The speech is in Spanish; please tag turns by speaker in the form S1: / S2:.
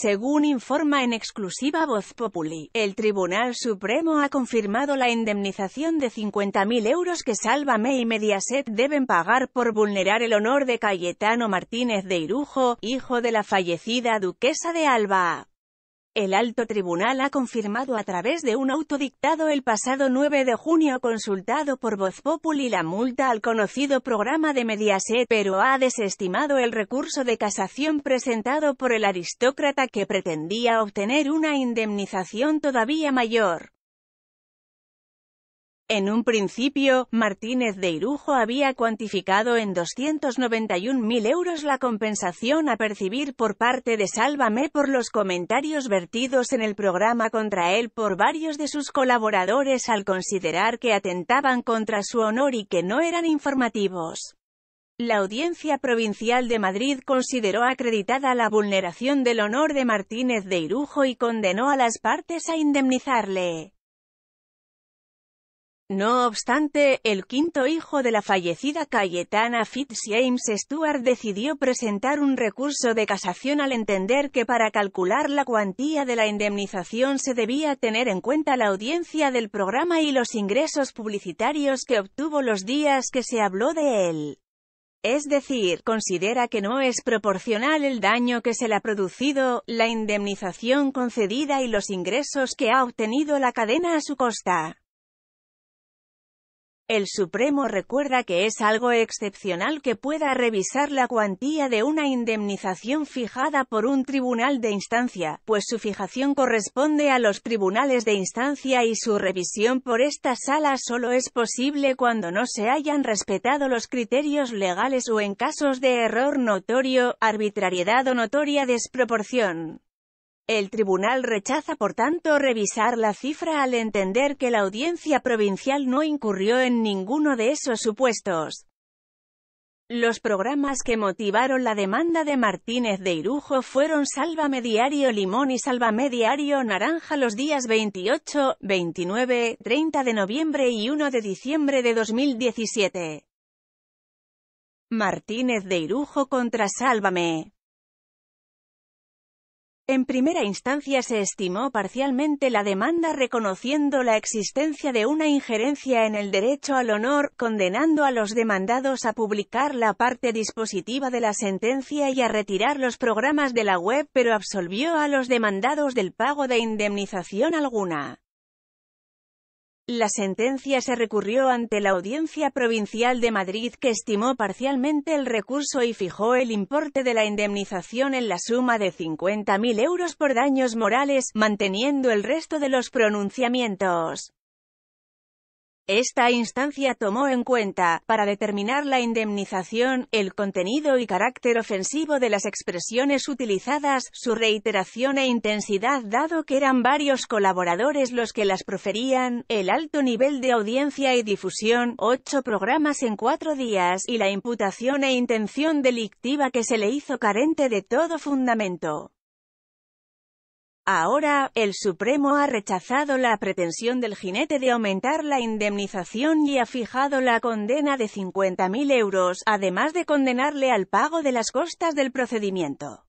S1: Según informa en exclusiva Voz Populi, el Tribunal Supremo ha confirmado la indemnización de 50.000 euros que Sálvame y Mediaset deben pagar por vulnerar el honor de Cayetano Martínez de Irujo, hijo de la fallecida duquesa de Alba. El alto tribunal ha confirmado a través de un auto dictado el pasado 9 de junio consultado por Voz Populi la multa al conocido programa de Mediaset, pero ha desestimado el recurso de casación presentado por el aristócrata que pretendía obtener una indemnización todavía mayor. En un principio, Martínez de Irujo había cuantificado en 291.000 euros la compensación a percibir por parte de Sálvame por los comentarios vertidos en el programa contra él por varios de sus colaboradores al considerar que atentaban contra su honor y que no eran informativos. La Audiencia Provincial de Madrid consideró acreditada la vulneración del honor de Martínez de Irujo y condenó a las partes a indemnizarle. No obstante, el quinto hijo de la fallecida Cayetana Fitzjames Stuart decidió presentar un recurso de casación al entender que para calcular la cuantía de la indemnización se debía tener en cuenta la audiencia del programa y los ingresos publicitarios que obtuvo los días que se habló de él. Es decir, considera que no es proporcional el daño que se le ha producido, la indemnización concedida y los ingresos que ha obtenido la cadena a su costa. El Supremo recuerda que es algo excepcional que pueda revisar la cuantía de una indemnización fijada por un tribunal de instancia, pues su fijación corresponde a los tribunales de instancia y su revisión por esta sala solo es posible cuando no se hayan respetado los criterios legales o en casos de error notorio, arbitrariedad o notoria desproporción. El tribunal rechaza por tanto revisar la cifra al entender que la audiencia provincial no incurrió en ninguno de esos supuestos. Los programas que motivaron la demanda de Martínez de Irujo fueron Sálvame Diario Limón y Sálvame Diario Naranja los días 28, 29, 30 de noviembre y 1 de diciembre de 2017. Martínez de Irujo contra Sálvame. En primera instancia se estimó parcialmente la demanda reconociendo la existencia de una injerencia en el derecho al honor, condenando a los demandados a publicar la parte dispositiva de la sentencia y a retirar los programas de la web pero absolvió a los demandados del pago de indemnización alguna. La sentencia se recurrió ante la Audiencia Provincial de Madrid que estimó parcialmente el recurso y fijó el importe de la indemnización en la suma de 50.000 euros por daños morales, manteniendo el resto de los pronunciamientos. Esta instancia tomó en cuenta, para determinar la indemnización, el contenido y carácter ofensivo de las expresiones utilizadas, su reiteración e intensidad dado que eran varios colaboradores los que las proferían, el alto nivel de audiencia y difusión, ocho programas en cuatro días, y la imputación e intención delictiva que se le hizo carente de todo fundamento. Ahora, el Supremo ha rechazado la pretensión del jinete de aumentar la indemnización y ha fijado la condena de 50.000 euros, además de condenarle al pago de las costas del procedimiento.